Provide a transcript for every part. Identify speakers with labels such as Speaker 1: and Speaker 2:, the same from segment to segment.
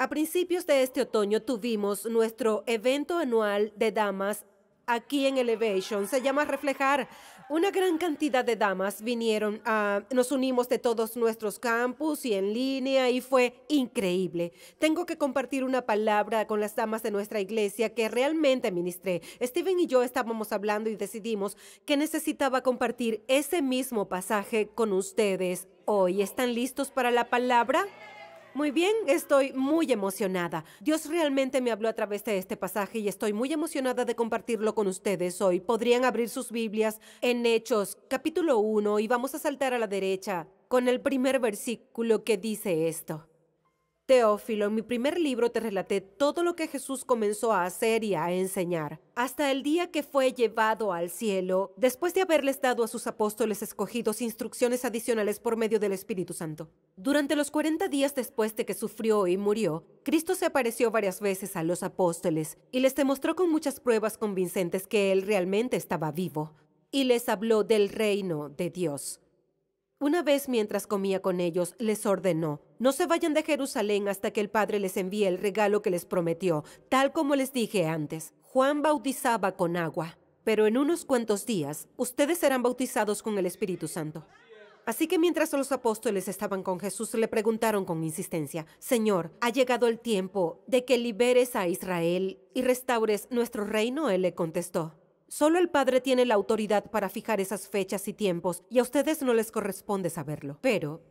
Speaker 1: A principios de este otoño tuvimos nuestro evento anual de damas aquí en Elevation. Se llama Reflejar. Una gran cantidad de damas vinieron a... Nos unimos de todos nuestros campus y en línea y fue increíble. Tengo que compartir una palabra con las damas de nuestra iglesia que realmente ministré. Steven y yo estábamos hablando y decidimos que necesitaba compartir ese mismo pasaje con ustedes. Hoy, ¿están listos para la palabra? Muy bien, estoy muy emocionada. Dios realmente me habló a través de este pasaje y estoy muy emocionada de compartirlo con ustedes hoy. Podrían abrir sus Biblias en Hechos capítulo 1 y vamos a saltar a la derecha con el primer versículo que dice esto. Teófilo, en mi primer libro te relaté todo lo que Jesús comenzó a hacer y a enseñar, hasta el día que fue llevado al cielo, después de haberles dado a sus apóstoles escogidos instrucciones adicionales por medio del Espíritu Santo. Durante los 40 días después de que sufrió y murió, Cristo se apareció varias veces a los apóstoles y les demostró con muchas pruebas convincentes que Él realmente estaba vivo, y les habló del reino de Dios. Una vez mientras comía con ellos, les ordenó, no se vayan de Jerusalén hasta que el Padre les envíe el regalo que les prometió, tal como les dije antes. Juan bautizaba con agua, pero en unos cuantos días ustedes serán bautizados con el Espíritu Santo. Así que mientras los apóstoles estaban con Jesús, le preguntaron con insistencia, Señor, ¿ha llegado el tiempo de que liberes a Israel y restaures nuestro reino? Él le contestó, Solo el Padre tiene la autoridad para fijar esas fechas y tiempos, y a ustedes no les corresponde saberlo. Pero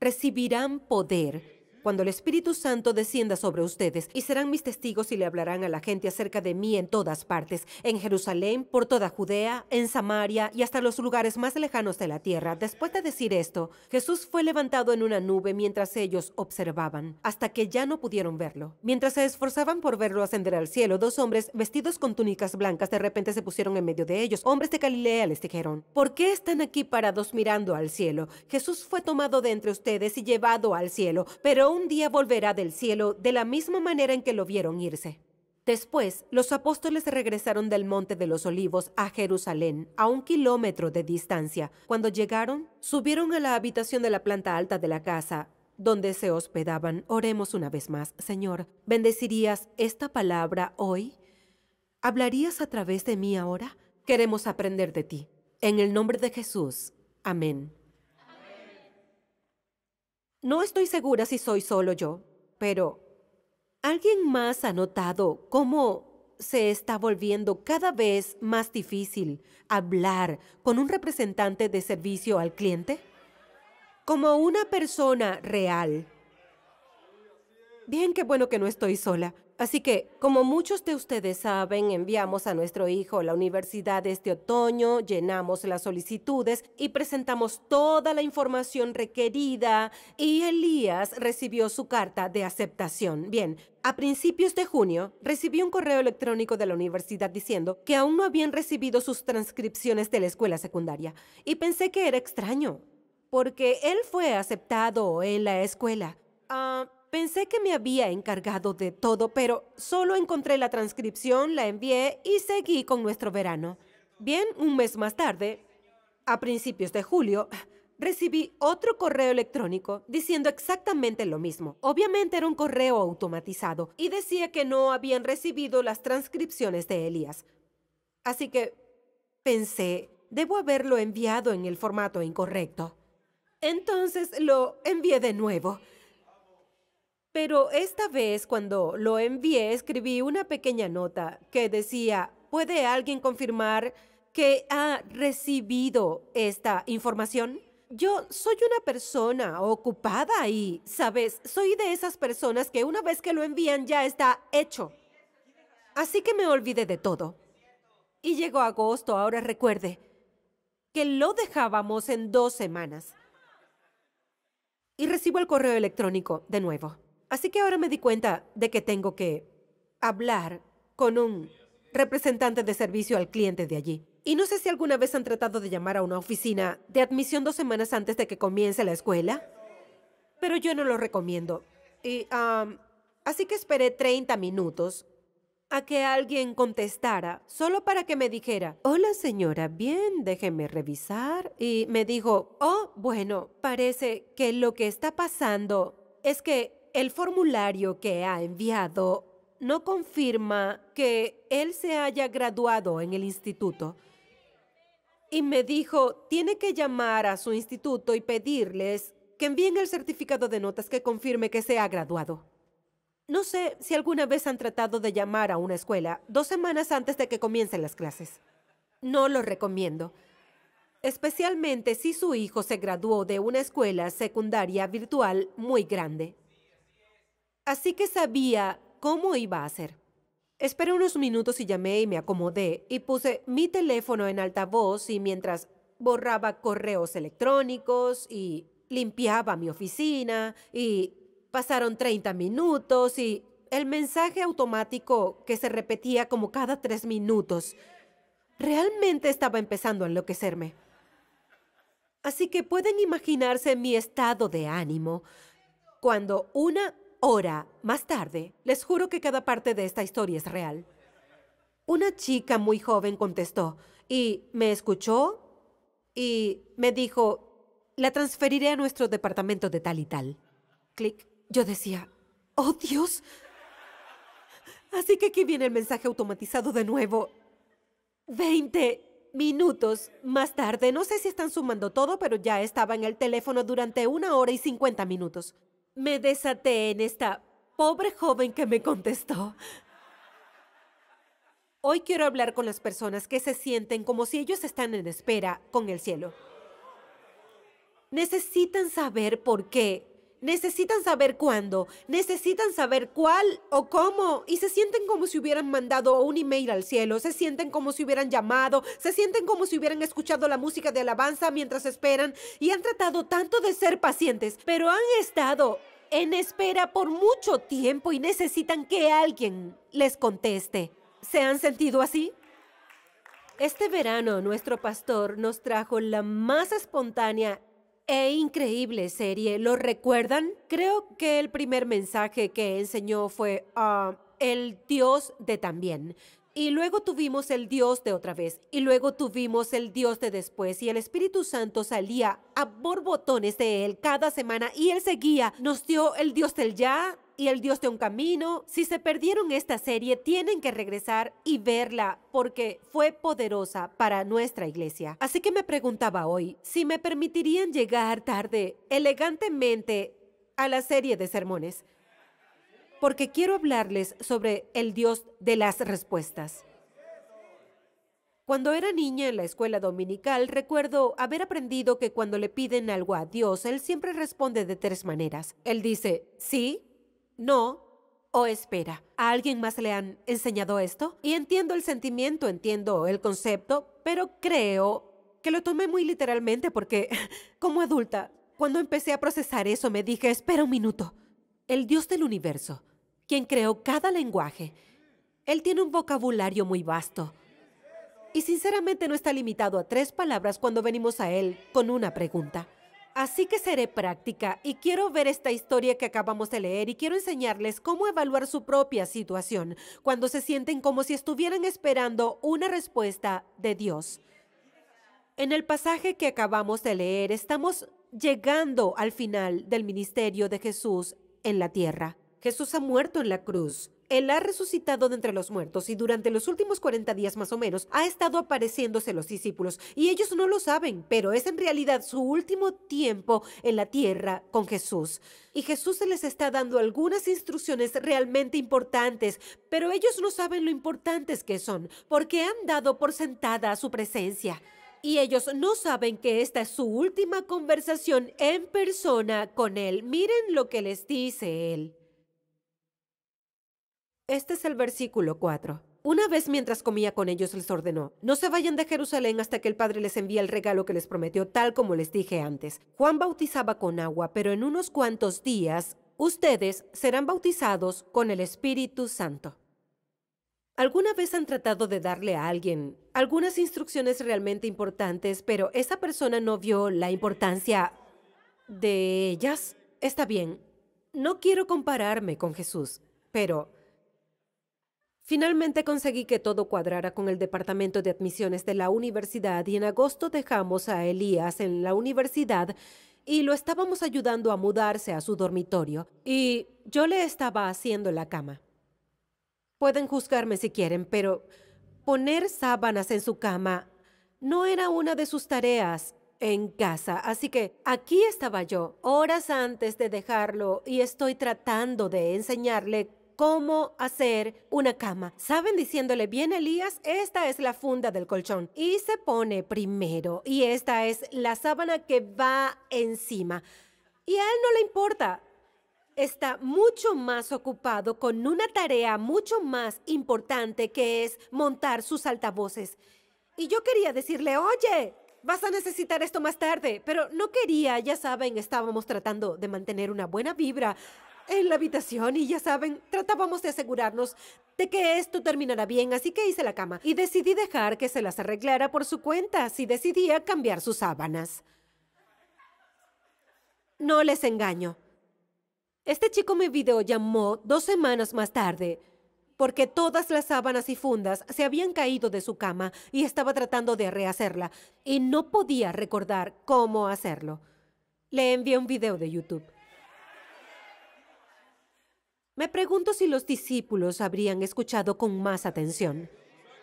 Speaker 1: recibirán poder cuando el Espíritu Santo descienda sobre ustedes, y serán mis testigos y le hablarán a la gente acerca de mí en todas partes, en Jerusalén, por toda Judea, en Samaria y hasta los lugares más lejanos de la tierra. Después de decir esto, Jesús fue levantado en una nube mientras ellos observaban, hasta que ya no pudieron verlo. Mientras se esforzaban por verlo ascender al cielo, dos hombres vestidos con túnicas blancas de repente se pusieron en medio de ellos. Hombres de Galilea les dijeron, ¿por qué están aquí parados mirando al cielo? Jesús fue tomado de entre ustedes y llevado al cielo, pero un día volverá del cielo de la misma manera en que lo vieron irse. Después, los apóstoles regresaron del Monte de los Olivos a Jerusalén, a un kilómetro de distancia. Cuando llegaron, subieron a la habitación de la planta alta de la casa, donde se hospedaban. Oremos una vez más, Señor, ¿bendecirías esta palabra hoy? ¿Hablarías a través de mí ahora? Queremos aprender de ti. En el nombre de Jesús. Amén. No estoy segura si soy solo yo, pero ¿alguien más ha notado cómo se está volviendo cada vez más difícil hablar con un representante de servicio al cliente? Como una persona real. Bien, qué bueno que no estoy sola. Así que, como muchos de ustedes saben, enviamos a nuestro hijo a la universidad este otoño, llenamos las solicitudes y presentamos toda la información requerida y Elías recibió su carta de aceptación. Bien, a principios de junio recibí un correo electrónico de la universidad diciendo que aún no habían recibido sus transcripciones de la escuela secundaria y pensé que era extraño, porque él fue aceptado en la escuela. Ah... Pensé que me había encargado de todo, pero solo encontré la transcripción, la envié y seguí con nuestro verano. Bien, un mes más tarde, a principios de julio, recibí otro correo electrónico diciendo exactamente lo mismo. Obviamente era un correo automatizado y decía que no habían recibido las transcripciones de Elías. Así que pensé, debo haberlo enviado en el formato incorrecto. Entonces lo envié de nuevo. Pero esta vez cuando lo envié escribí una pequeña nota que decía, ¿puede alguien confirmar que ha recibido esta información? Yo soy una persona ocupada y, sabes, soy de esas personas que una vez que lo envían ya está hecho. Así que me olvidé de todo. Y llegó agosto, ahora recuerde que lo dejábamos en dos semanas. Y recibo el correo electrónico de nuevo. Así que ahora me di cuenta de que tengo que hablar con un representante de servicio al cliente de allí. Y no sé si alguna vez han tratado de llamar a una oficina de admisión dos semanas antes de que comience la escuela, pero yo no lo recomiendo. Y, así que esperé 30 minutos a que alguien contestara, solo para que me dijera, hola señora, bien, déjeme revisar. Y me dijo, oh, bueno, parece que lo que está pasando es que el formulario que ha enviado no confirma que él se haya graduado en el instituto. Y me dijo, tiene que llamar a su instituto y pedirles que envíen el certificado de notas que confirme que se ha graduado. No sé si alguna vez han tratado de llamar a una escuela dos semanas antes de que comiencen las clases. No lo recomiendo, especialmente si su hijo se graduó de una escuela secundaria virtual muy grande así que sabía cómo iba a ser. Esperé unos minutos y llamé y me acomodé y puse mi teléfono en altavoz y mientras borraba correos electrónicos y limpiaba mi oficina y pasaron 30 minutos y el mensaje automático que se repetía como cada tres minutos. Realmente estaba empezando a enloquecerme. Así que pueden imaginarse mi estado de ánimo cuando una Ahora, más tarde, les juro que cada parte de esta historia es real. Una chica muy joven contestó y me escuchó y me dijo, la transferiré a nuestro departamento de tal y tal. Clic. Yo decía, oh Dios. Así que aquí viene el mensaje automatizado de nuevo. Veinte minutos más tarde, no sé si están sumando todo, pero ya estaba en el teléfono durante una hora y cincuenta minutos me desaté en esta pobre joven que me contestó. Hoy quiero hablar con las personas que se sienten como si ellos están en espera con el cielo. Necesitan saber por qué necesitan saber cuándo, necesitan saber cuál o cómo, y se sienten como si hubieran mandado un email al cielo, se sienten como si hubieran llamado, se sienten como si hubieran escuchado la música de alabanza mientras esperan, y han tratado tanto de ser pacientes, pero han estado en espera por mucho tiempo y necesitan que alguien les conteste. ¿Se han sentido así? Este verano nuestro pastor nos trajo la más espontánea e increíble serie. ¿Lo recuerdan? Creo que el primer mensaje que enseñó fue ah, el Dios de también. Y luego tuvimos el Dios de otra vez, y luego tuvimos el Dios de después, y el Espíritu Santo salía a borbotones de él cada semana, y él seguía, nos dio el Dios del ya y el Dios de un camino. Si se perdieron esta serie, tienen que regresar y verla, porque fue poderosa para nuestra iglesia. Así que me preguntaba hoy si me permitirían llegar tarde, elegantemente, a la serie de sermones porque quiero hablarles sobre el Dios de las respuestas. Cuando era niña en la escuela dominical, recuerdo haber aprendido que cuando le piden algo a Dios, Él siempre responde de tres maneras. Él dice, sí, no o espera. ¿A alguien más le han enseñado esto? Y entiendo el sentimiento, entiendo el concepto, pero creo que lo tomé muy literalmente porque, como adulta, cuando empecé a procesar eso me dije, espera un minuto. El Dios del universo quien creó cada lenguaje. Él tiene un vocabulario muy vasto. Y sinceramente no está limitado a tres palabras cuando venimos a Él con una pregunta. Así que seré práctica y quiero ver esta historia que acabamos de leer y quiero enseñarles cómo evaluar su propia situación cuando se sienten como si estuvieran esperando una respuesta de Dios. En el pasaje que acabamos de leer estamos llegando al final del ministerio de Jesús en la tierra. Jesús ha muerto en la cruz. Él ha resucitado de entre los muertos y durante los últimos 40 días más o menos ha estado apareciéndose los discípulos y ellos no lo saben, pero es en realidad su último tiempo en la tierra con Jesús. Y Jesús se les está dando algunas instrucciones realmente importantes, pero ellos no saben lo importantes que son, porque han dado por sentada su presencia. Y ellos no saben que esta es su última conversación en persona con Él. Miren lo que les dice Él. Este es el versículo 4. Una vez mientras comía con ellos les ordenó, no se vayan de Jerusalén hasta que el Padre les envíe el regalo que les prometió, tal como les dije antes. Juan bautizaba con agua, pero en unos cuantos días ustedes serán bautizados con el Espíritu Santo. ¿Alguna vez han tratado de darle a alguien algunas instrucciones realmente importantes, pero esa persona no vio la importancia de ellas? Está bien, no quiero compararme con Jesús, pero Finalmente conseguí que todo cuadrara con el Departamento de Admisiones de la Universidad y en agosto dejamos a Elías en la universidad y lo estábamos ayudando a mudarse a su dormitorio y yo le estaba haciendo la cama. Pueden juzgarme si quieren, pero poner sábanas en su cama no era una de sus tareas en casa, así que aquí estaba yo, horas antes de dejarlo, y estoy tratando de enseñarle cómo hacer una cama. Saben diciéndole, bien Elías, esta es la funda del colchón y se pone primero y esta es la sábana que va encima. Y a él no le importa. Está mucho más ocupado con una tarea mucho más importante que es montar sus altavoces. Y yo quería decirle, oye, Vas a necesitar esto más tarde, pero no quería, ya saben, estábamos tratando de mantener una buena vibra en la habitación y ya saben, tratábamos de asegurarnos de que esto terminara bien, así que hice la cama y decidí dejar que se las arreglara por su cuenta si decidía cambiar sus sábanas. No les engaño. Este chico me videollamó dos semanas más tarde porque todas las sábanas y fundas se habían caído de su cama y estaba tratando de rehacerla y no podía recordar cómo hacerlo. Le envié un video de YouTube. Me pregunto si los discípulos habrían escuchado con más atención.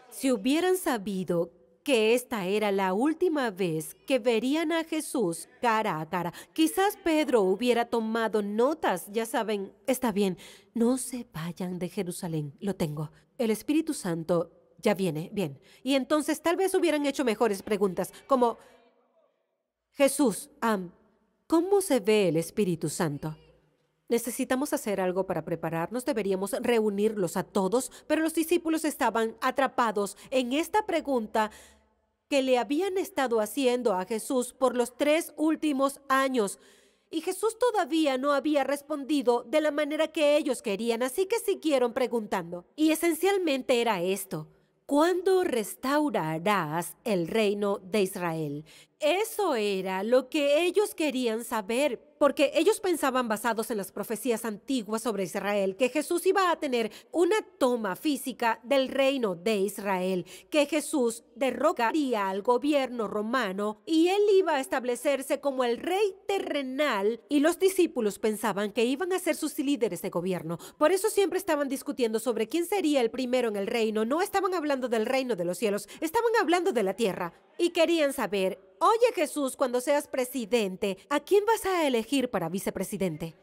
Speaker 1: Si hubieran sabido que esta era la última vez que verían a Jesús cara a cara, quizás Pedro hubiera tomado notas, ya saben, está bien, no se vayan de Jerusalén, lo tengo. El Espíritu Santo ya viene, bien. Y entonces tal vez hubieran hecho mejores preguntas, como, Jesús, am, ¿cómo se ve el Espíritu Santo? Necesitamos hacer algo para prepararnos, deberíamos reunirlos a todos, pero los discípulos estaban atrapados en esta pregunta que le habían estado haciendo a Jesús por los tres últimos años. Y Jesús todavía no había respondido de la manera que ellos querían, así que siguieron preguntando. Y esencialmente era esto. ¿Cuándo restaurarás el reino de Israel? Eso era lo que ellos querían saber, porque ellos pensaban basados en las profecías antiguas sobre Israel, que Jesús iba a tener una toma física del reino de Israel, que Jesús derrocaría al gobierno romano y él iba a establecerse como el rey terrenal y los discípulos pensaban que iban a ser sus líderes de gobierno. Por eso siempre estaban discutiendo sobre quién sería el primero en el reino, no estaban hablando del reino de los cielos, estaban hablando de la tierra y querían saber Oye Jesús, cuando seas presidente, ¿a quién vas a elegir para vicepresidente?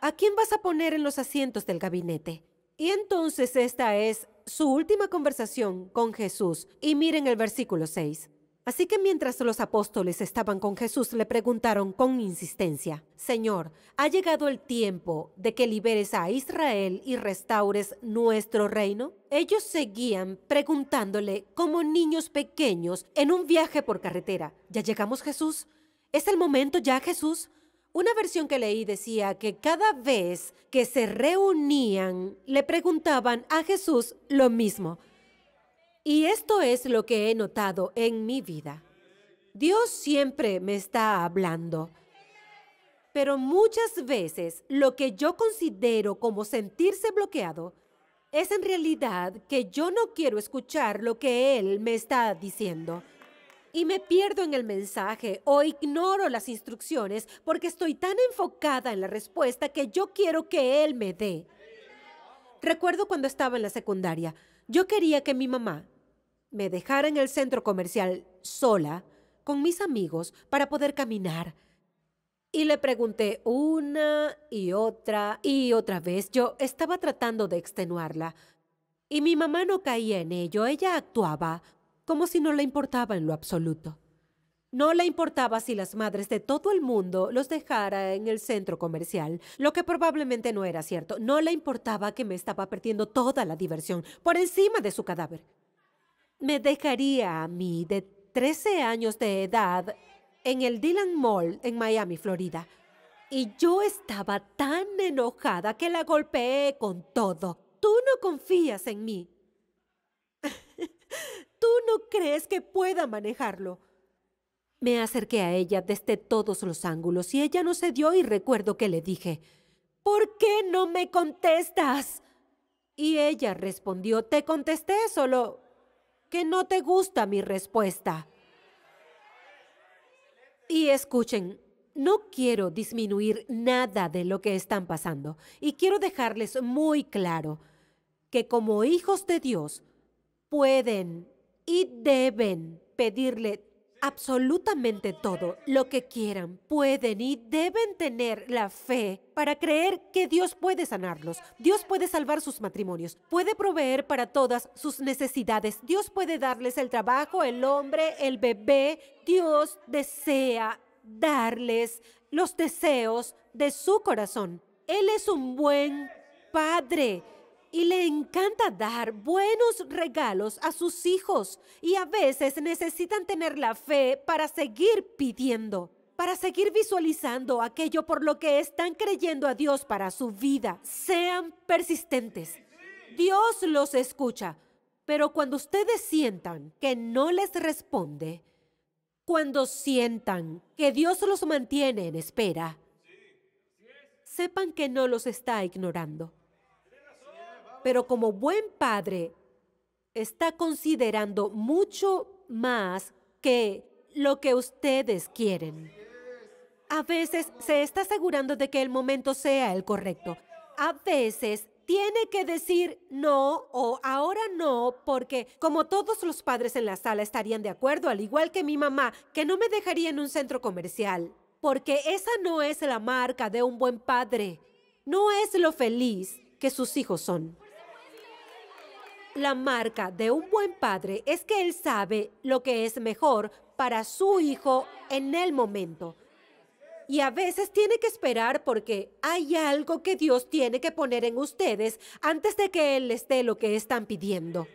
Speaker 1: ¿A quién vas a poner en los asientos del gabinete? Y entonces esta es su última conversación con Jesús. Y miren el versículo 6. Así que mientras los apóstoles estaban con Jesús, le preguntaron con insistencia, Señor, ¿ha llegado el tiempo de que liberes a Israel y restaures nuestro reino? Ellos seguían preguntándole como niños pequeños en un viaje por carretera, ¿ya llegamos Jesús? ¿Es el momento ya Jesús? Una versión que leí decía que cada vez que se reunían, le preguntaban a Jesús lo mismo. Y esto es lo que he notado en mi vida. Dios siempre me está hablando. Pero muchas veces lo que yo considero como sentirse bloqueado es en realidad que yo no quiero escuchar lo que Él me está diciendo. Y me pierdo en el mensaje o ignoro las instrucciones porque estoy tan enfocada en la respuesta que yo quiero que Él me dé. Recuerdo cuando estaba en la secundaria, yo quería que mi mamá me dejara en el centro comercial sola con mis amigos para poder caminar. Y le pregunté una y otra y otra vez. Yo estaba tratando de extenuarla. Y mi mamá no caía en ello. Ella actuaba como si no le importaba en lo absoluto. No le importaba si las madres de todo el mundo los dejara en el centro comercial, lo que probablemente no era cierto. No le importaba que me estaba perdiendo toda la diversión por encima de su cadáver me dejaría a mí de 13 años de edad en el Dylan Mall en Miami, Florida. Y yo estaba tan enojada que la golpeé con todo. Tú no confías en mí. Tú no crees que pueda manejarlo. Me acerqué a ella desde todos los ángulos y ella no se y recuerdo que le dije, ¿por qué no me contestas? Y ella respondió, te contesté, solo que no te gusta mi respuesta. Y escuchen, no quiero disminuir nada de lo que están pasando y quiero dejarles muy claro que como hijos de Dios pueden y deben pedirle absolutamente todo, lo que quieran, pueden y deben tener la fe para creer que Dios puede sanarlos, Dios puede salvar sus matrimonios, puede proveer para todas sus necesidades, Dios puede darles el trabajo, el hombre, el bebé, Dios desea darles los deseos de su corazón. Él es un buen padre y le encanta dar buenos regalos a sus hijos y a veces necesitan tener la fe para seguir pidiendo, para seguir visualizando aquello por lo que están creyendo a Dios para su vida. Sean persistentes. Dios los escucha, pero cuando ustedes sientan que no les responde, cuando sientan que Dios los mantiene en espera, sepan que no los está ignorando pero como buen padre está considerando mucho más que lo que ustedes quieren. A veces se está asegurando de que el momento sea el correcto. A veces tiene que decir no o ahora no, porque como todos los padres en la sala estarían de acuerdo, al igual que mi mamá, que no me dejaría en un centro comercial, porque esa no es la marca de un buen padre, no es lo feliz que sus hijos son. La marca de un buen padre es que él sabe lo que es mejor para su hijo en el momento. Y a veces tiene que esperar porque hay algo que Dios tiene que poner en ustedes antes de que Él les dé lo que están pidiendo.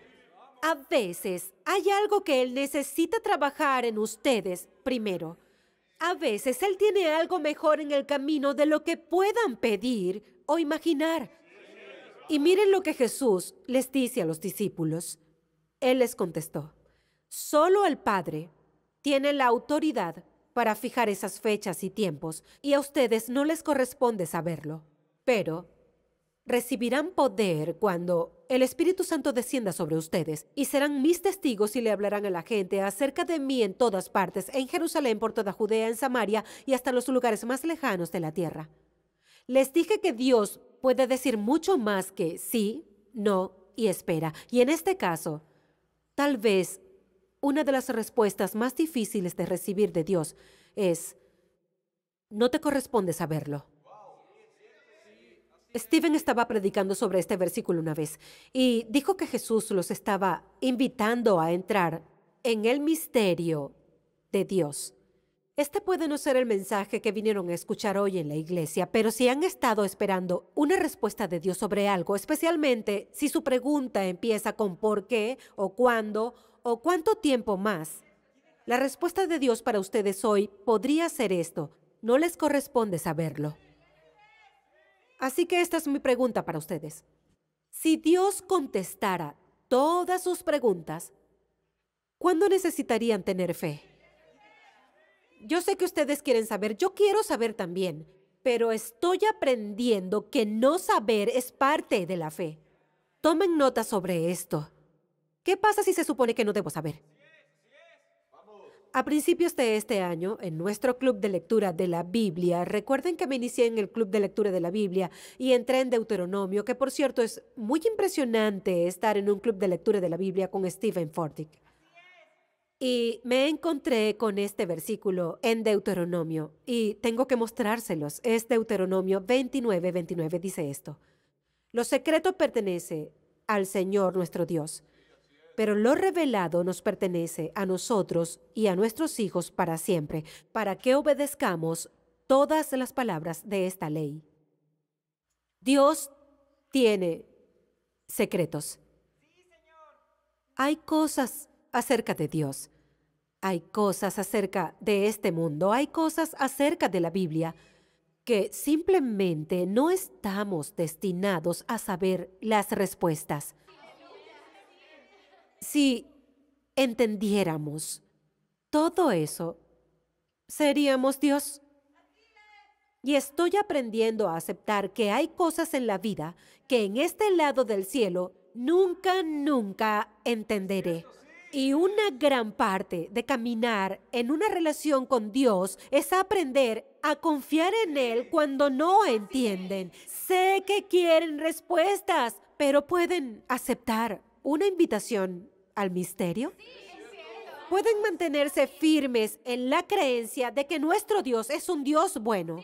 Speaker 1: A veces hay algo que Él necesita trabajar en ustedes primero. A veces Él tiene algo mejor en el camino de lo que puedan pedir o imaginar. Y miren lo que Jesús les dice a los discípulos. Él les contestó, solo el Padre tiene la autoridad para fijar esas fechas y tiempos, y a ustedes no les corresponde saberlo, pero recibirán poder cuando el Espíritu Santo descienda sobre ustedes, y serán mis testigos y le hablarán a la gente acerca de mí en todas partes, en Jerusalén, por toda Judea, en Samaria y hasta los lugares más lejanos de la tierra. Les dije que Dios puede decir mucho más que sí, no y espera. Y en este caso, tal vez una de las respuestas más difíciles de recibir de Dios es, no te corresponde saberlo. Steven estaba predicando sobre este versículo una vez y dijo que Jesús los estaba invitando a entrar en el misterio de Dios. Este puede no ser el mensaje que vinieron a escuchar hoy en la iglesia, pero si han estado esperando una respuesta de Dios sobre algo, especialmente si su pregunta empieza con por qué o cuándo o cuánto tiempo más, la respuesta de Dios para ustedes hoy podría ser esto. No les corresponde saberlo. Así que esta es mi pregunta para ustedes. Si Dios contestara todas sus preguntas, ¿cuándo necesitarían tener fe? Yo sé que ustedes quieren saber, yo quiero saber también, pero estoy aprendiendo que no saber es parte de la fe. Tomen nota sobre esto. ¿Qué pasa si se supone que no debo saber? A principios de este año, en nuestro club de lectura de la Biblia, recuerden que me inicié en el club de lectura de la Biblia y entré en Deuteronomio, que por cierto es muy impresionante estar en un club de lectura de la Biblia con Stephen Fortick. Y me encontré con este versículo en Deuteronomio y tengo que mostrárselos. Es Deuteronomio 29, 29, dice esto. Lo secreto pertenece al Señor nuestro Dios, pero lo revelado nos pertenece a nosotros y a nuestros hijos para siempre, para que obedezcamos todas las palabras de esta ley. Dios tiene secretos. Hay cosas acerca de Dios hay cosas acerca de este mundo, hay cosas acerca de la Biblia que simplemente no estamos destinados a saber las respuestas. Si entendiéramos todo eso, seríamos Dios. Y estoy aprendiendo a aceptar que hay cosas en la vida que en este lado del cielo nunca, nunca entenderé. Y una gran parte de caminar en una relación con Dios es aprender a confiar en Él cuando no entienden. Sé que quieren respuestas, pero pueden aceptar una invitación al misterio. Pueden mantenerse firmes en la creencia de que nuestro Dios es un Dios bueno.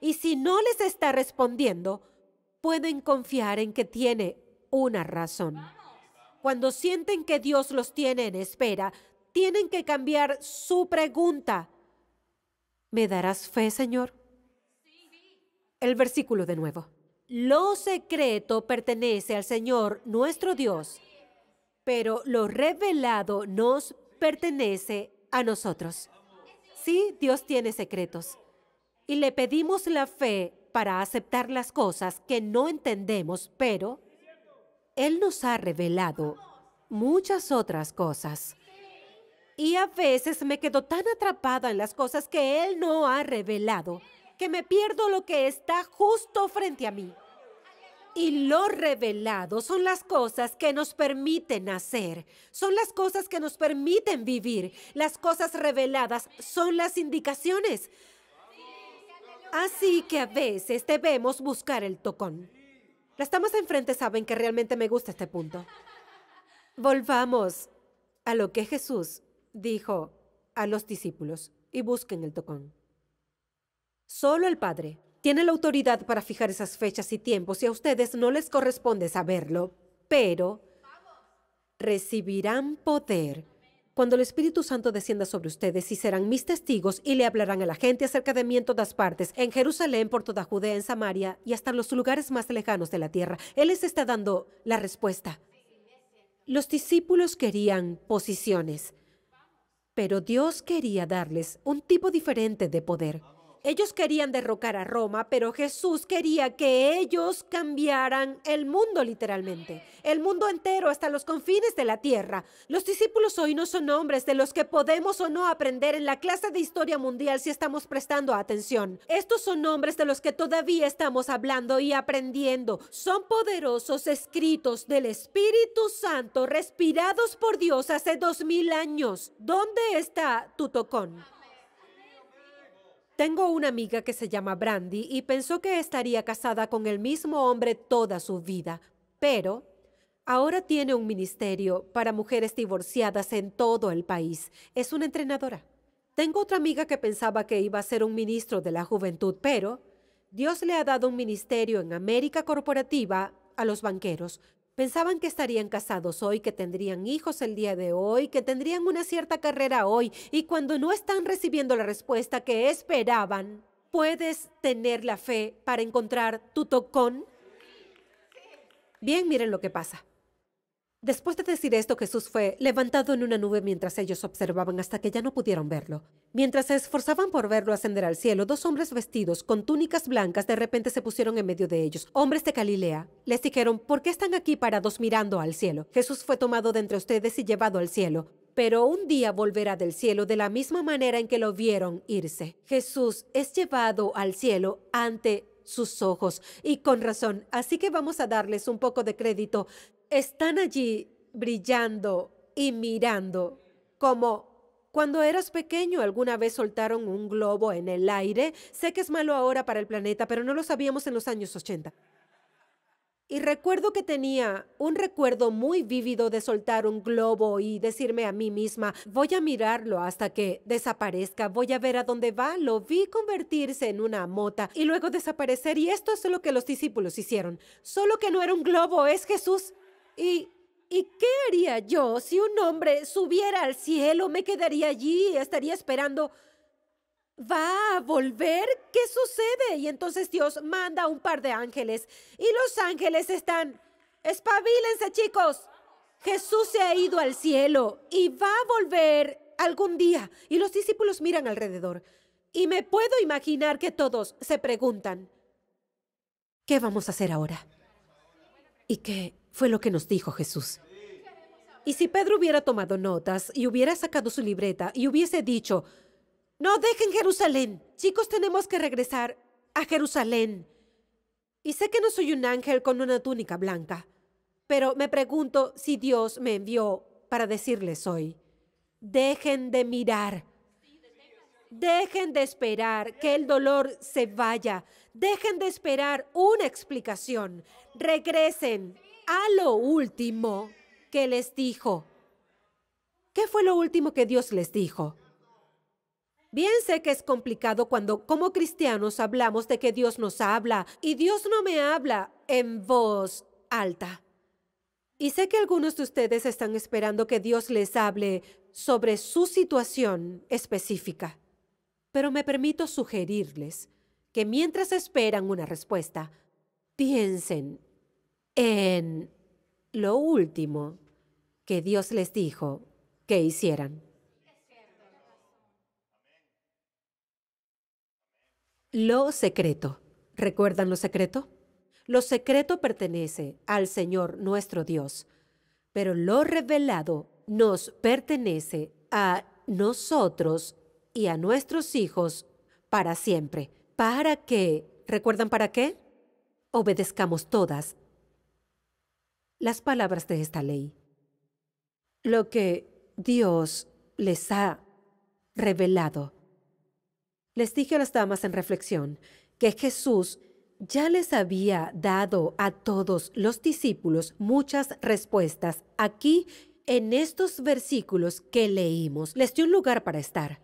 Speaker 1: Y si no les está respondiendo, pueden confiar en que tiene una razón cuando sienten que Dios los tiene en espera, tienen que cambiar su pregunta. ¿Me darás fe, Señor? El versículo de nuevo. Lo secreto pertenece al Señor nuestro Dios, pero lo revelado nos pertenece a nosotros. Sí, Dios tiene secretos. Y le pedimos la fe para aceptar las cosas que no entendemos, pero él nos ha revelado muchas otras cosas. Y a veces me quedo tan atrapada en las cosas que Él no ha revelado, que me pierdo lo que está justo frente a mí. Y lo revelado son las cosas que nos permiten hacer, son las cosas que nos permiten vivir. Las cosas reveladas son las indicaciones. Así que a veces debemos buscar el tocón. Las damas enfrente saben que realmente me gusta este punto. Volvamos a lo que Jesús dijo a los discípulos y busquen el tocón. Solo el Padre tiene la autoridad para fijar esas fechas y tiempos y a ustedes no les corresponde saberlo, pero recibirán poder cuando el Espíritu Santo descienda sobre ustedes y serán mis testigos y le hablarán a la gente acerca de mí en todas partes, en Jerusalén, por toda Judea, en Samaria y hasta en los lugares más lejanos de la tierra. Él les está dando la respuesta. Los discípulos querían posiciones, pero Dios quería darles un tipo diferente de poder. Ellos querían derrocar a Roma, pero Jesús quería que ellos cambiaran el mundo literalmente, el mundo entero hasta los confines de la tierra. Los discípulos hoy no son hombres de los que podemos o no aprender en la clase de historia mundial si estamos prestando atención. Estos son hombres de los que todavía estamos hablando y aprendiendo. Son poderosos escritos del Espíritu Santo, respirados por Dios hace dos mil años. ¿Dónde está tu tocón? Tengo una amiga que se llama Brandy y pensó que estaría casada con el mismo hombre toda su vida, pero ahora tiene un ministerio para mujeres divorciadas en todo el país. Es una entrenadora. Tengo otra amiga que pensaba que iba a ser un ministro de la juventud, pero Dios le ha dado un ministerio en América Corporativa a los banqueros. Pensaban que estarían casados hoy, que tendrían hijos el día de hoy, que tendrían una cierta carrera hoy, y cuando no están recibiendo la respuesta que esperaban, ¿puedes tener la fe para encontrar tu tocón? Bien, miren lo que pasa. Después de decir esto, Jesús fue levantado en una nube mientras ellos observaban hasta que ya no pudieron verlo. Mientras se esforzaban por verlo ascender al cielo, dos hombres vestidos con túnicas blancas de repente se pusieron en medio de ellos, hombres de Galilea. Les dijeron, ¿por qué están aquí parados mirando al cielo? Jesús fue tomado de entre ustedes y llevado al cielo, pero un día volverá del cielo de la misma manera en que lo vieron irse. Jesús es llevado al cielo ante sus ojos y con razón, así que vamos a darles un poco de crédito están allí brillando y mirando, como cuando eras pequeño alguna vez soltaron un globo en el aire. Sé que es malo ahora para el planeta, pero no lo sabíamos en los años 80. Y recuerdo que tenía un recuerdo muy vívido de soltar un globo y decirme a mí misma, voy a mirarlo hasta que desaparezca, voy a ver a dónde va, lo vi convertirse en una mota y luego desaparecer y esto es lo que los discípulos hicieron. Solo que no era un globo, es Jesús. ¿Y, qué haría yo si un hombre subiera al cielo? Me quedaría allí, y estaría esperando. ¿Va a volver? ¿Qué sucede? Y entonces Dios manda un par de ángeles. Y los ángeles están... Espabilense chicos. Jesús se ha ido al cielo y va a volver algún día. Y los discípulos miran alrededor. Y me puedo imaginar que todos se preguntan, ¿qué vamos a hacer ahora? ¿Y qué fue lo que nos dijo Jesús. Y si Pedro hubiera tomado notas y hubiera sacado su libreta y hubiese dicho, no dejen Jerusalén, chicos tenemos que regresar a Jerusalén. Y sé que no soy un ángel con una túnica blanca, pero me pregunto si Dios me envió para decirles hoy, dejen de mirar. Dejen de esperar que el dolor se vaya. Dejen de esperar una explicación. Regresen a lo último que les dijo. ¿Qué fue lo último que Dios les dijo? Bien sé que es complicado cuando como cristianos hablamos de que Dios nos habla y Dios no me habla en voz alta. Y sé que algunos de ustedes están esperando que Dios les hable sobre su situación específica. Pero me permito sugerirles que mientras esperan una respuesta, piensen en lo último que Dios les dijo que hicieran. Lo secreto. ¿Recuerdan lo secreto? Lo secreto pertenece al Señor nuestro Dios, pero lo revelado nos pertenece a nosotros y a nuestros hijos para siempre. ¿Para qué? ¿Recuerdan para qué? Obedezcamos todas las palabras de esta ley. Lo que Dios les ha revelado. Les dije a las damas en reflexión que Jesús ya les había dado a todos los discípulos muchas respuestas aquí en estos versículos que leímos. Les dio un lugar para estar.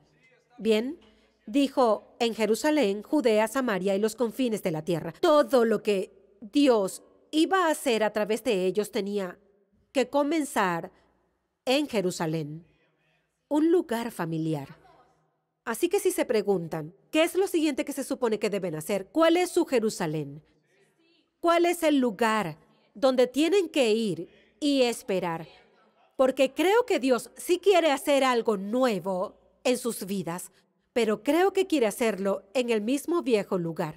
Speaker 1: Bien, dijo en Jerusalén, Judea, Samaria y los confines de la tierra. Todo lo que Dios iba a hacer a través de ellos tenía que comenzar en Jerusalén, un lugar familiar. Así que si se preguntan, ¿qué es lo siguiente que se supone que deben hacer? ¿Cuál es su Jerusalén? ¿Cuál es el lugar donde tienen que ir y esperar? Porque creo que Dios sí quiere hacer algo nuevo en sus vidas, pero creo que quiere hacerlo en el mismo viejo lugar.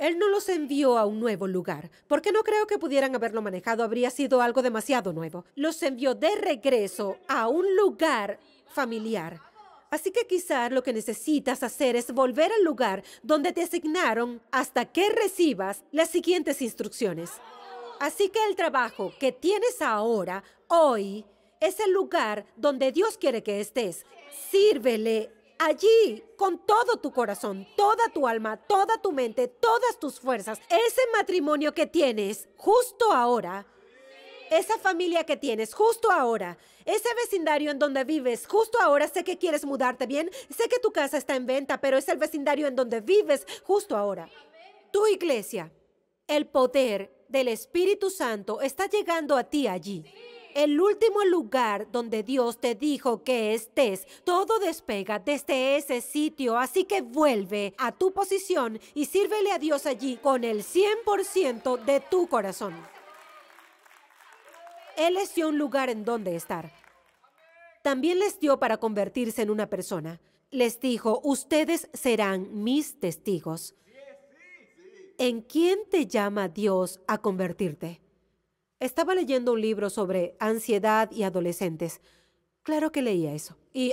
Speaker 1: Él no los envió a un nuevo lugar, porque no creo que pudieran haberlo manejado, habría sido algo demasiado nuevo. Los envió de regreso a un lugar familiar. Así que quizás lo que necesitas hacer es volver al lugar donde te asignaron hasta que recibas las siguientes instrucciones. Así que el trabajo que tienes ahora, hoy, es el lugar donde Dios quiere que estés. Sírvele allí con todo tu corazón, toda tu alma, toda tu mente, todas tus fuerzas. Ese matrimonio que tienes justo ahora, esa familia que tienes justo ahora, ese vecindario en donde vives justo ahora, sé que quieres mudarte bien, sé que tu casa está en venta, pero es el vecindario en donde vives justo ahora. Tu iglesia, el poder del Espíritu Santo está llegando a ti allí. El último lugar donde Dios te dijo que estés, todo despega desde ese sitio, así que vuelve a tu posición y sírvele a Dios allí con el 100% de tu corazón. Él les dio un lugar en donde estar. También les dio para convertirse en una persona. Les dijo, ustedes serán mis testigos. ¿En quién te llama Dios a convertirte? Estaba leyendo un libro sobre ansiedad y adolescentes. Claro que leía eso. Y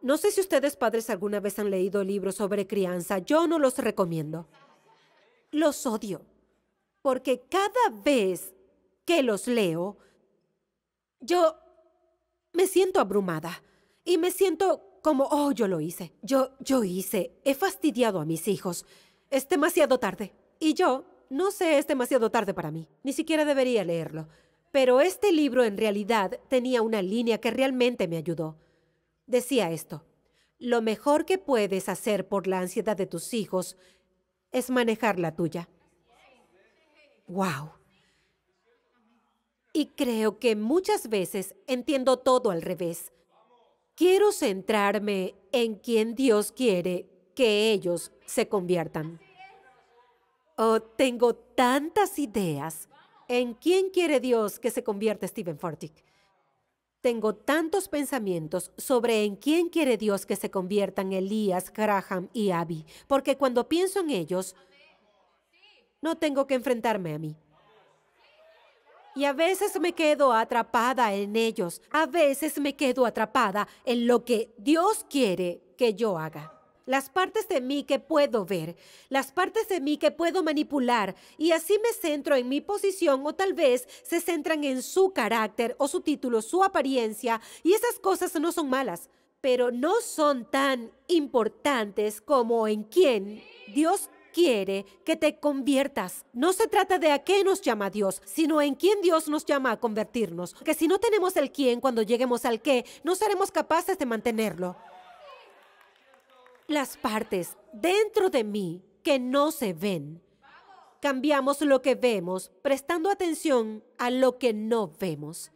Speaker 1: no sé si ustedes padres alguna vez han leído libros sobre crianza. Yo no los recomiendo. Los odio. Porque cada vez que los leo, yo me siento abrumada. Y me siento como, oh, yo lo hice. Yo, yo hice. He fastidiado a mis hijos. Es demasiado tarde. Y yo no sé, es demasiado tarde para mí. Ni siquiera debería leerlo. Pero este libro en realidad tenía una línea que realmente me ayudó. Decía esto. Lo mejor que puedes hacer por la ansiedad de tus hijos es manejar la tuya. ¡Wow! Y creo que muchas veces entiendo todo al revés. Quiero centrarme en quien Dios quiere que ellos se conviertan. Oh, tengo tantas ideas. ¿En quién quiere Dios que se convierta Stephen Fortick. Tengo tantos pensamientos sobre en quién quiere Dios que se conviertan Elías, Graham y Abby, porque cuando pienso en ellos, no tengo que enfrentarme a mí. Y a veces me quedo atrapada en ellos, a veces me quedo atrapada en lo que Dios quiere que yo haga las partes de mí que puedo ver, las partes de mí que puedo manipular, y así me centro en mi posición o tal vez se centran en su carácter o su título, su apariencia, y esas cosas no son malas, pero no son tan importantes como en quién Dios quiere que te conviertas. No se trata de a qué nos llama Dios, sino en quién Dios nos llama a convertirnos. Que si no tenemos el quién cuando lleguemos al qué, no seremos capaces de mantenerlo las partes dentro de mí que no se ven. Cambiamos lo que vemos prestando atención a lo que no vemos.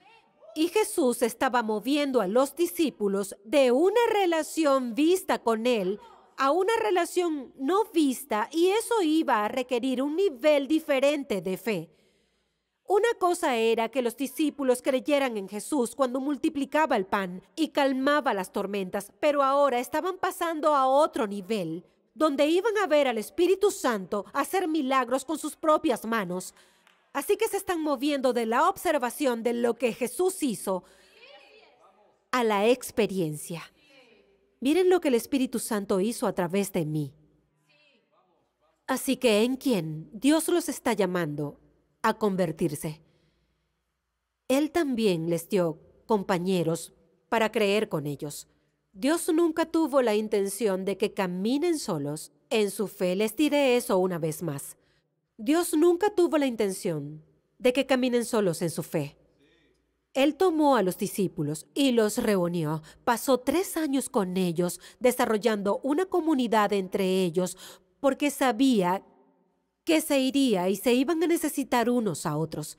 Speaker 1: Y Jesús estaba moviendo a los discípulos de una relación vista con Él a una relación no vista y eso iba a requerir un nivel diferente de fe. Una cosa era que los discípulos creyeran en Jesús cuando multiplicaba el pan y calmaba las tormentas, pero ahora estaban pasando a otro nivel, donde iban a ver al Espíritu Santo hacer milagros con sus propias manos. Así que se están moviendo de la observación de lo que Jesús hizo a la experiencia. Miren lo que el Espíritu Santo hizo a través de mí. Así que en quién? Dios los está llamando a convertirse. Él también les dio compañeros para creer con ellos. Dios nunca tuvo la intención de que caminen solos. En su fe les diré eso una vez más. Dios nunca tuvo la intención de que caminen solos en su fe. Él tomó a los discípulos y los reunió. Pasó tres años con ellos, desarrollando una comunidad entre ellos, porque sabía que se iría y se iban a necesitar unos a otros.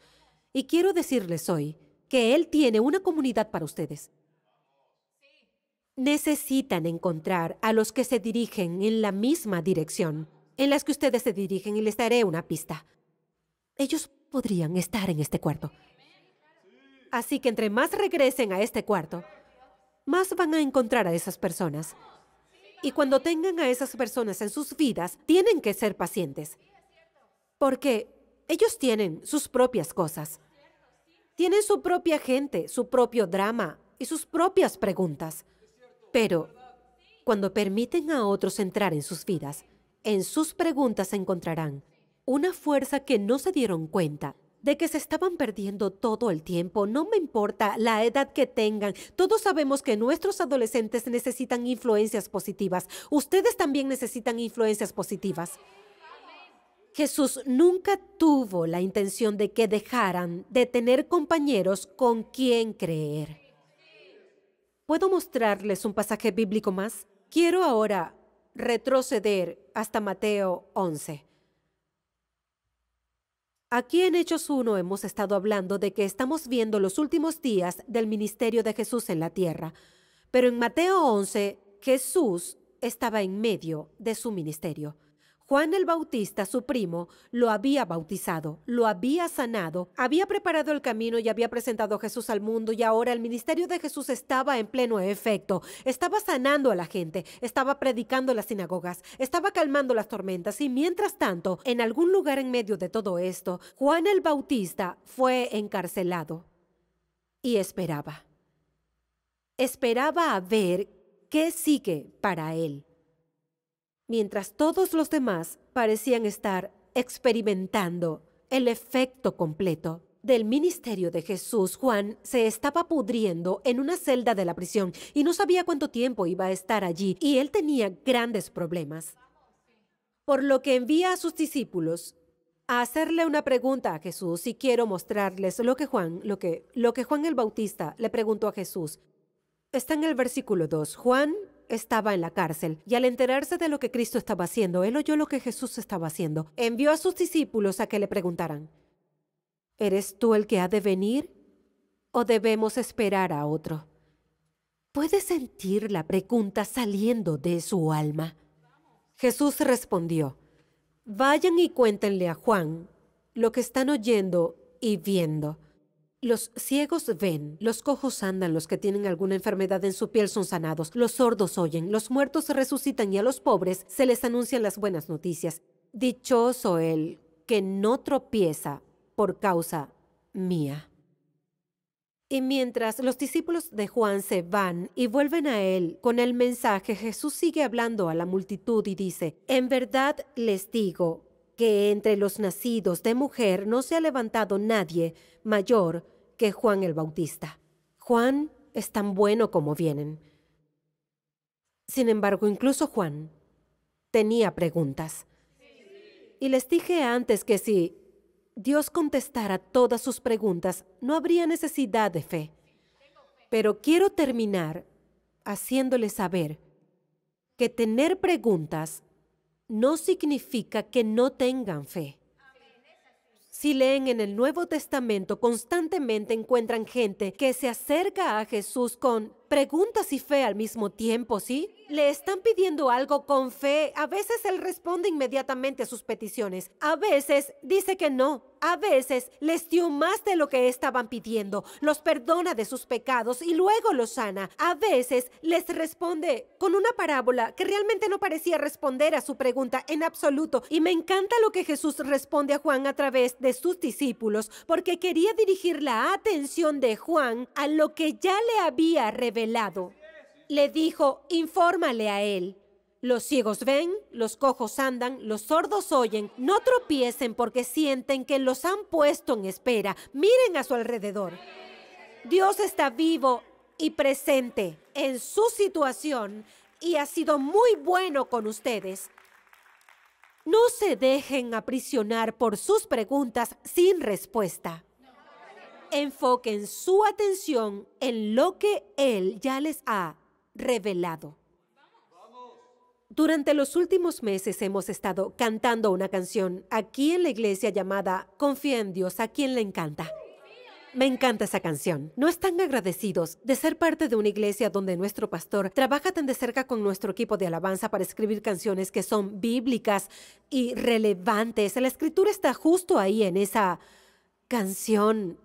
Speaker 1: Y quiero decirles hoy que Él tiene una comunidad para ustedes. Necesitan encontrar a los que se dirigen en la misma dirección en las que ustedes se dirigen y les daré una pista. Ellos podrían estar en este cuarto. Así que entre más regresen a este cuarto, más van a encontrar a esas personas. Y cuando tengan a esas personas en sus vidas, tienen que ser pacientes. Porque ellos tienen sus propias cosas. Tienen su propia gente, su propio drama y sus propias preguntas. Pero cuando permiten a otros entrar en sus vidas, en sus preguntas encontrarán una fuerza que no se dieron cuenta de que se estaban perdiendo todo el tiempo. No me importa la edad que tengan. Todos sabemos que nuestros adolescentes necesitan influencias positivas. Ustedes también necesitan influencias positivas. Jesús nunca tuvo la intención de que dejaran de tener compañeros con quien creer. ¿Puedo mostrarles un pasaje bíblico más? Quiero ahora retroceder hasta Mateo 11. Aquí en Hechos 1 hemos estado hablando de que estamos viendo los últimos días del ministerio de Jesús en la tierra, pero en Mateo 11 Jesús estaba en medio de su ministerio. Juan el Bautista, su primo, lo había bautizado, lo había sanado, había preparado el camino y había presentado a Jesús al mundo y ahora el ministerio de Jesús estaba en pleno efecto. Estaba sanando a la gente, estaba predicando las sinagogas, estaba calmando las tormentas y mientras tanto, en algún lugar en medio de todo esto, Juan el Bautista fue encarcelado y esperaba. Esperaba a ver qué sigue para él mientras todos los demás parecían estar experimentando el efecto completo del ministerio de Jesús, Juan se estaba pudriendo en una celda de la prisión y no sabía cuánto tiempo iba a estar allí y él tenía grandes problemas. Por lo que envía a sus discípulos a hacerle una pregunta a Jesús y quiero mostrarles lo que Juan, lo que, lo que Juan el Bautista le preguntó a Jesús. Está en el versículo 2. Juan estaba en la cárcel y al enterarse de lo que Cristo estaba haciendo, él oyó lo que Jesús estaba haciendo. Envió a sus discípulos a que le preguntaran, ¿eres tú el que ha de venir o debemos esperar a otro? Puede sentir la pregunta saliendo de su alma. Jesús respondió, vayan y cuéntenle a Juan lo que están oyendo y viendo. Los ciegos ven, los cojos andan, los que tienen alguna enfermedad en su piel son sanados, los sordos oyen, los muertos resucitan y a los pobres se les anuncian las buenas noticias. Dichoso él que no tropieza por causa mía. Y mientras los discípulos de Juan se van y vuelven a él con el mensaje, Jesús sigue hablando a la multitud y dice, en verdad les digo que entre los nacidos de mujer no se ha levantado nadie mayor que Juan el Bautista. Juan es tan bueno como vienen. Sin embargo, incluso Juan tenía preguntas. Y les dije antes que si Dios contestara todas sus preguntas, no habría necesidad de fe. Pero quiero terminar haciéndoles saber que tener preguntas no significa que no tengan fe. Si leen en el Nuevo Testamento, constantemente encuentran gente que se acerca a Jesús con preguntas y fe al mismo tiempo, ¿sí? Le están pidiendo algo con fe. A veces él responde inmediatamente a sus peticiones. A veces dice que no. A veces les dio más de lo que estaban pidiendo. Los perdona de sus pecados y luego los sana. A veces les responde con una parábola que realmente no parecía responder a su pregunta en absoluto. Y me encanta lo que Jesús responde a Juan a través de sus discípulos, porque quería dirigir la atención de Juan a lo que ya le había revelado lado Le dijo, infórmale a él. Los ciegos ven, los cojos andan, los sordos oyen. No tropiecen porque sienten que los han puesto en espera. Miren a su alrededor. Dios está vivo y presente en su situación y ha sido muy bueno con ustedes. No se dejen aprisionar por sus preguntas sin respuesta enfoquen su atención en lo que Él ya les ha revelado. Durante los últimos meses hemos estado cantando una canción aquí en la iglesia llamada Confía en Dios a quien le encanta. Me encanta esa canción. No están agradecidos de ser parte de una iglesia donde nuestro pastor trabaja tan de cerca con nuestro equipo de alabanza para escribir canciones que son bíblicas y relevantes. La escritura está justo ahí en esa canción.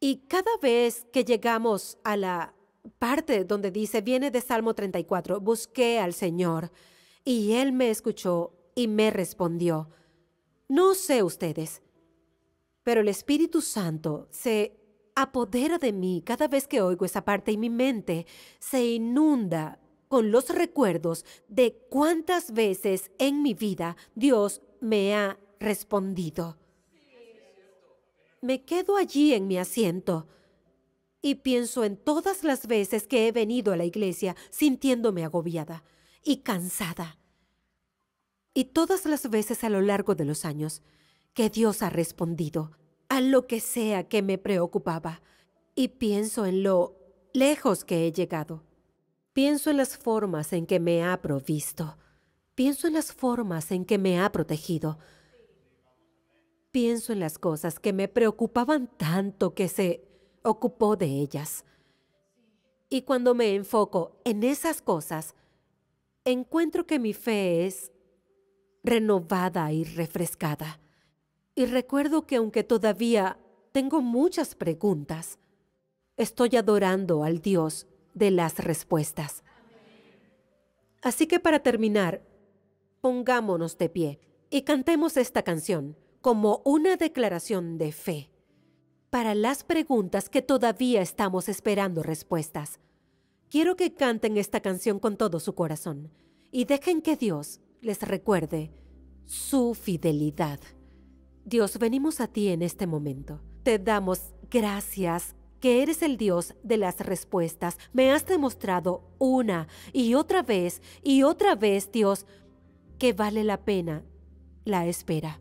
Speaker 1: Y cada vez que llegamos a la parte donde dice, viene de Salmo 34, busqué al Señor y Él me escuchó y me respondió. No sé ustedes, pero el Espíritu Santo se apodera de mí cada vez que oigo esa parte y mi mente se inunda con los recuerdos de cuántas veces en mi vida Dios me ha respondido me quedo allí en mi asiento y pienso en todas las veces que he venido a la iglesia sintiéndome agobiada y cansada. Y todas las veces a lo largo de los años que Dios ha respondido a lo que sea que me preocupaba. Y pienso en lo lejos que he llegado. Pienso en las formas en que me ha provisto. Pienso en las formas en que me ha protegido. Pienso en las cosas que me preocupaban tanto que se ocupó de ellas. Y cuando me enfoco en esas cosas, encuentro que mi fe es renovada y refrescada. Y recuerdo que aunque todavía tengo muchas preguntas, estoy adorando al Dios de las respuestas. Así que para terminar, pongámonos de pie y cantemos esta canción como una declaración de fe para las preguntas que todavía estamos esperando respuestas. Quiero que canten esta canción con todo su corazón y dejen que Dios les recuerde su fidelidad. Dios, venimos a ti en este momento. Te damos gracias que eres el Dios de las respuestas. Me has demostrado una y otra vez y otra vez, Dios, que vale la pena la espera.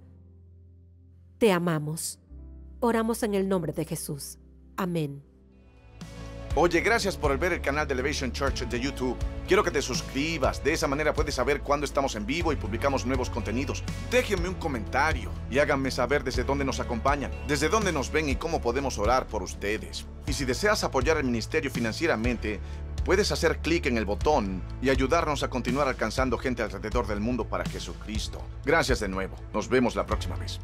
Speaker 1: Te amamos. Oramos en el nombre de Jesús. Amén. Oye, gracias por ver el canal de Elevation Church de YouTube. Quiero que te suscribas, de esa manera puedes saber cuándo estamos en vivo y publicamos nuevos contenidos. Déjenme un comentario y háganme saber desde dónde nos acompañan, desde dónde nos ven y cómo podemos orar por ustedes. Y si deseas apoyar el ministerio financieramente, puedes hacer clic en el botón y ayudarnos a continuar alcanzando gente alrededor del mundo para Jesucristo. Gracias de nuevo. Nos vemos la próxima vez.